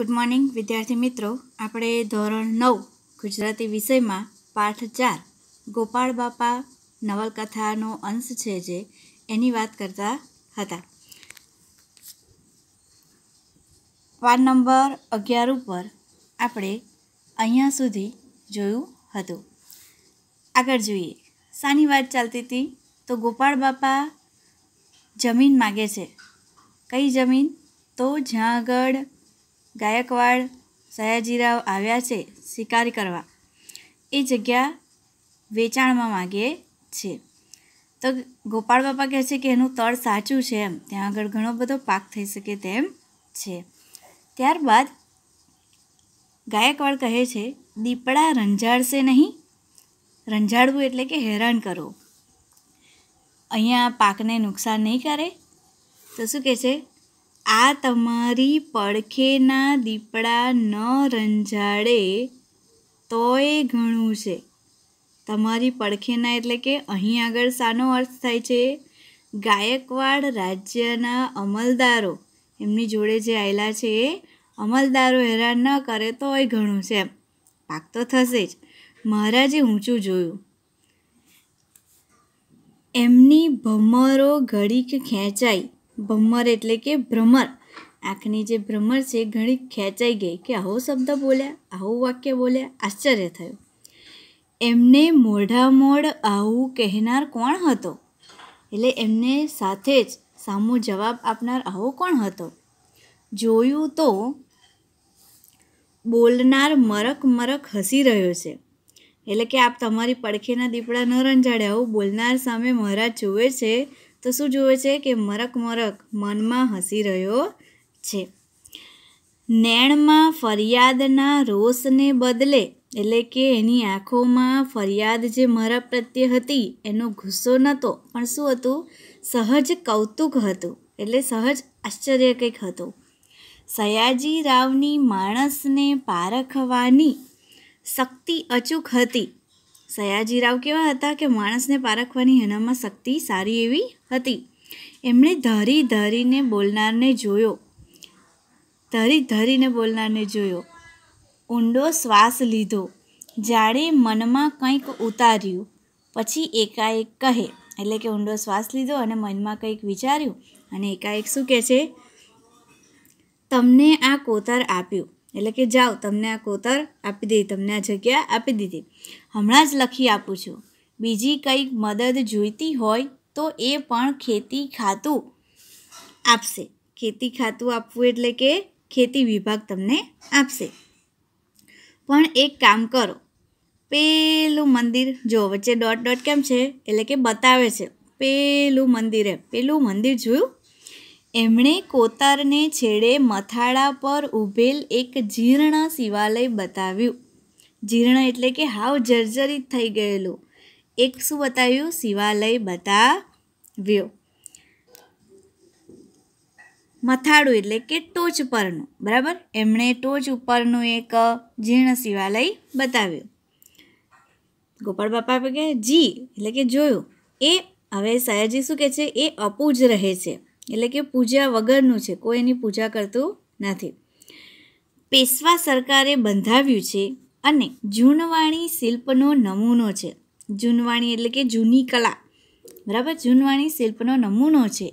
good morning વિદ્યાર્થી મિત્રો આપણે ધોરણ નવ ગુજરાતી વિષયમાં પાઠ ચાર ગોપાળ બાપા નવલકથાનો અંશ છે જે એની વાત કરતા હતા પાન નંબર અગિયાર ઉપર આપણે અહીંયા સુધી જોયું હતું આગળ જોઈએ શાની વાત ચાલતી હતી તો ગોપાળ બાપા જમીન માગે છે કઈ જમીન તો જ્યાં આગળ ગાયકવાડ સયાજીરાવ આવ્યા છે શિકાર કરવા એ જગ્યા વેચાણમાં માગે છે તો ગોપાળ બાપા કહે છે કે એનું તળ સાચું છે એમ ત્યાં આગળ ઘણો બધો પાક થઈ શકે તેમ છે ત્યારબાદ ગાયકવાડ કહે છે દીપડા રંજાડશે નહીં રંજાડવું એટલે કે હેરાન કરવું અહીંયા પાકને નુકસાન નહીં કરે તો શું કહે છે આ તમારી પડખેના દીપડા ન રંજાડે તોય ઘણું છે તમારી પડખેના એટલે કે અહીં આગળ શાનો અર્થ થાય છે ગાયકવાડ રાજ્યના અમલદારો એમની જોડે જે આવેલા છે એ અમલદારો હેરાન ન કરે તોય ઘણું છે એમ પાક તો થશે જ મહારાજે ઊંચું જોયું એમની ભમરો ઘડીક ખેંચાઈ ભમર એટલે કે ભ્રમર આંખની જે ભ્રમર છે ઘણી ખેંચાઈ ગઈ કે આવો શબ્દ બોલ્યા આવું વાક્ય બોલ્યા આશ્ચર્ય થયું એમને મોઢામોઢ આવું કહેનાર કોણ હતો એટલે એમને સાથે જ સામો જવાબ આપનાર આવો કોણ હતો જોયું તો બોલનાર મરક મરક હસી રહ્યો છે એટલે કે આપ તમારી પડખેના દીપડા ન રંજાડે આવું બોલનાર સામે મહારાજ જુએ છે તો શું જુએ છે કે મરક મરક મનમાં હસી રહ્યો છે નેણમાં ફરિયાદના રોષને બદલે એટલે કે એની આંખોમાં ફરિયાદ જે મારા પ્રત્યે હતી એનો ગુસ્સો નહોતો પણ શું હતું સહજ કૌતુક હતું એટલે સહજ આશ્ચર્ય કંઈક હતું સયાજી રાવની માણસને પારખવાની શક્તિ અચૂક હતી સયાજીરાવ કેવા હતા કે માણસને પારખવાની એનામાં શક્તિ સારી એવી હતી એમણે ધરી ધરીને બોલનારને જોયો ધરી ધરીને બોલનારને જોયો ઊંડો શ્વાસ લીધો જાણે મનમાં કંઈક ઉતાર્યું પછી એકાએક કહે એટલે કે ઊંડો શ્વાસ લીધો અને મનમાં કંઈક વિચાર્યું અને એકાએક શું કહે છે તમને આ કોતર આપ્યું એટલે કે જાઓ તમને આ કોતર આપી દીધી તમને આ જગ્યા આપી દીધી હમણાં જ લખી આપું છું બીજી કંઈક મદદ જોઈતી હોય તો એ પણ ખેતી ખાતું આપશે ખેતી ખાતું આપવું એટલે કે ખેતી વિભાગ તમને આપશે પણ એક કામ કરો પેલું મંદિર જો વચ્ચે ડોટ ડોટ કેમ છે એટલે કે બતાવે છે પેલું મંદિરે પેલું મંદિર જોયું એમણે કોતરને છેડે મથાળા પર ઊભેલ એક જીર્ણ શિવાલય બતાવ્યું જીર્ણ એટલે કે હાવ જર્જરિત થઈ ગયેલું એક શું બતાવ્યું શિવાલય બતાવ્યો મથાળું એટલે કે ટોચ પરનું બરાબર એમણે ટોચ ઉપરનું એક જીર્ણ શિવાલય બતાવ્યું ગોપાળ બાપા કે જી એટલે કે જોયું એ હવે સયાજી શું કહે છે એ અપૂજ રહે છે એટલે કે પૂજા વગરનું છે કોઈ એની પૂજા કરતું નથી પેશવા સરકારે બંધાવ્યું છે અને જૂનવાણી શિલ્પનો નમૂનો છે જૂનવાણી એટલે કે જૂની કલા બરાબર જૂનવાણી શિલ્પનો નમૂનો છે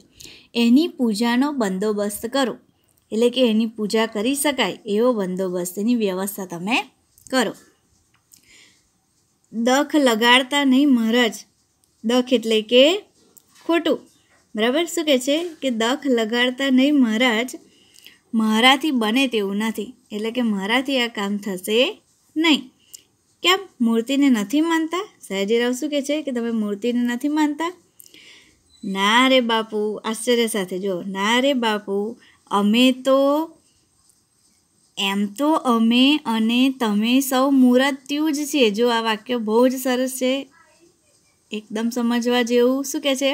એની પૂજાનો બંદોબસ્ત કરો એટલે કે એની પૂજા કરી શકાય એવો બંદોબસ્ત એની વ્યવસ્થા તમે કરો દખ લગાડતા નહીં મહારાજ દખ એટલે કે ખોટું બરાબર શું કહે છે કે દખ લગાડતા નહીં મહારાજ મારાથી બને તેવું નથી એટલે કે મારાથી આ કામ થશે નહીં કેમ મૂર્તિને નથી માનતા સયાજીરાવ શું કહે છે કે તમે મૂર્તિને નથી માનતા ના રે બાપુ આશ્ચર્ય સાથે જો ના રે બાપુ અમે તો એમ તો અમે અને તમે સૌ મૂર્ત્યુ જ છીએ જો આ વાક્ય બહુ જ સરસ છે એકદમ સમજવા જેવું શું કહે છે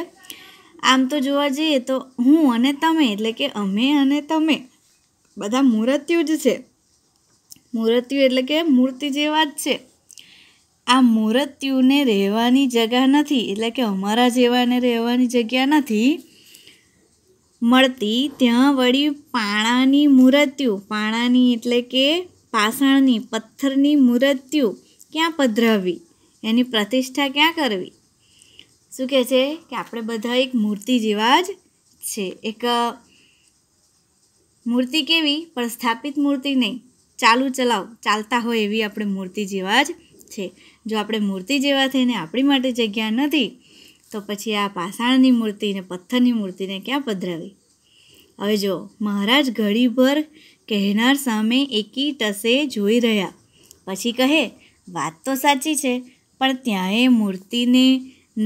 આમ તો જોવા જઈએ તો હું અને તમે એટલે કે અમે અને તમે બધા મૂર્તિઓ જ છે મૂર્તિઓ એટલે કે મૂર્તિ જેવા જ છે આ મૂર્તિઓને રહેવાની જગ્યા નથી એટલે કે અમારા જેવાને રહેવાની જગ્યા નથી મળતી ત્યાં વળી પાણાની મૂર્તિઓ પાણાની એટલે કે પાષાણની પથ્થરની મૂર્તિઓ ક્યાં પધરાવવી એની પ્રતિષ્ઠા ક્યાં કરવી શું કહે છે કે આપણે બધા એક મૂર્તિ જેવા જ છે એક મૂર્તિ કેવી પણ સ્થાપિત મૂર્તિ નહીં ચાલુ ચલાવ ચાલતા હોય એવી આપણે મૂર્તિ જેવા જ છે જો આપણે મૂર્તિ જેવા થઈને આપણી માટે જગ્યા નથી તો પછી આ પાષાણની મૂર્તિને પથ્થરની મૂર્તિને ક્યાં પધરાવી હવે જો મહારાજ ઘડીભર કહેનાર સામે એકી ટસે જોઈ રહ્યા પછી કહે વાત તો સાચી છે પણ ત્યાં એ મૂર્તિને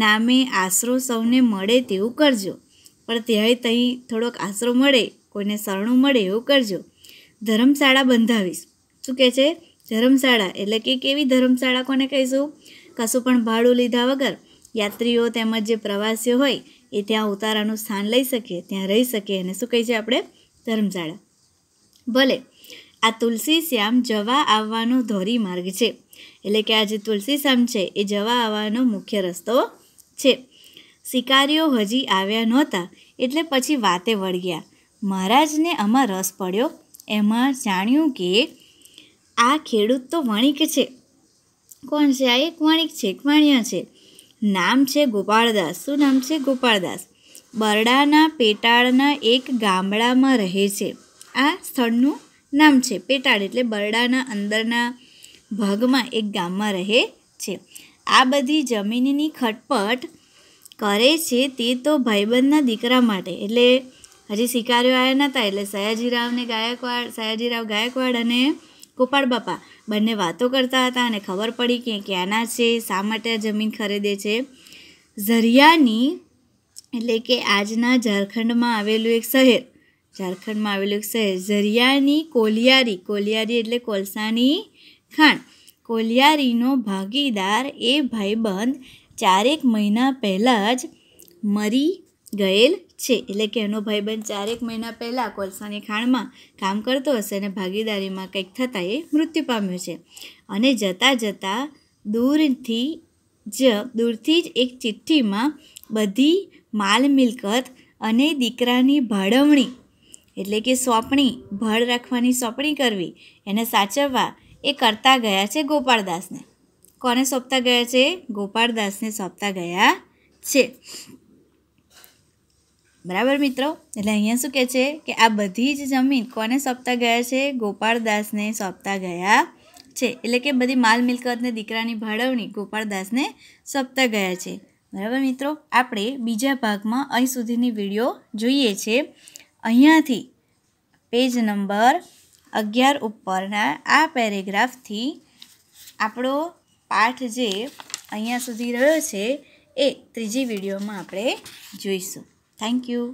નામે આશરો સૌને મળે તેવું કરજો પણ ત્યાંય તહીં થોડોક આશરો મળે કોઈને શરણું મળે એવું કરજો ધર્મશાળા બંધાવીશ શું કહે છે ધર્મશાળા એટલે કે કેવી ધર્મશાળા કોને કહીશું કશું પણ ભાડું લીધા વગર યાત્રીઓ તેમજ જે પ્રવાસીઓ હોય એ ત્યાં ઉતારાનું સ્થાન લઈ શકીએ ત્યાં રહી શકીએ અને શું કહી છે આપણે ધર્મશાળા ભલે આ તુલસી શ્યામ જવા આવવાનો ધોરી માર્ગ છે એટલે કે આ જે તુલસી શ્યામ છે એ જવા આવવાનો મુખ્ય રસ્તો છે શિકારીઓ હજી આવ્યા નહોતા એટલે પછી વાતે વળગ્યા મહારાજને આમાં રસ પડ્યો એમાં જાણ્યું કે આ ખેડૂત તો વણિક છે કોણ છે આ એક વણિક છે એક વાણિયા છે નામ છે ગોપાળદાસ શું નામ છે ગોપાળદાસ બરડાના પેટાળના એક ગામડામાં રહે છે આ સ્થળનું નામ છે પેટાળ એટલે બરડાના અંદરના ભાગમાં એક ગામમાં રહે છે આ બધી જમીનની ખટપટ કરે છે તે તો ભાઈબંધના દીકરા માટે એટલે હજી શિકારીઓ આવ્યા નહોતા એટલે સયાજીરાવને ગાયકવાડ સયાજીરાવ ગાયકવાડ અને ગોપાળ બાપા બંને વાતો કરતા હતા અને ખબર પડી કે ક્યાંના છે શા માટે આ જમીન ખરીદે છે ઝરિયાની એટલે કે આજના ઝારખંડમાં આવેલું એક શહેર ઝારખંડમાં આવેલું એક શહેર ઝરિયાની કોલિયારી કોલિયારી એટલે કોલસાની ખાંડ કોલિયારીનો ભાગીદાર એ ભાઈબંધ ચારેક મહિના પહેલાં જ મરી ગયેલ છે એટલે કે એનો ભાઈબંધ ચારેક મહિના પહેલાં કોલસાની ખાણમાં કામ કરતો હશે અને ભાગીદારીમાં કંઈક થતાં એ મૃત્યુ પામ્યો છે અને જતાં જતાં દૂરથી જ દૂરથી જ એક ચિઠ્ઠીમાં બધી માલ મિલકત અને દીકરાની ભાડવણી એટલે કે સોંપણી ભાડ રાખવાની સોંપણી કરવી એને સાચવવા એ કરતા ગયા છે ગોપાળદાસને કોને સોંપતા ગયા છે ગોપાળદાસને સોંપતા ગયા છે બરાબર મિત્રો એટલે અહીંયા શું કહે છે કે આ બધી જ જમીન કોને સોંપતા ગયા છે ગોપાળદાસને સોંપતા ગયા છે એટલે કે બધી માલ મિલકતને દીકરાની ભાળવણી ગોપાળદાસને સોંપતા ગયા છે બરાબર મિત્રો આપણે બીજા ભાગમાં અહીં સુધીની વિડીયો જોઈએ છે અહીંયાથી પેજ નંબર અગિયાર ઉપરના આ પેરેગ્રાફથી આપણો પાઠ જે અહીંયા સુધી રહ્યો છે એ ત્રીજી વિડીયોમાં આપણે જોઈશું થેન્ક યુ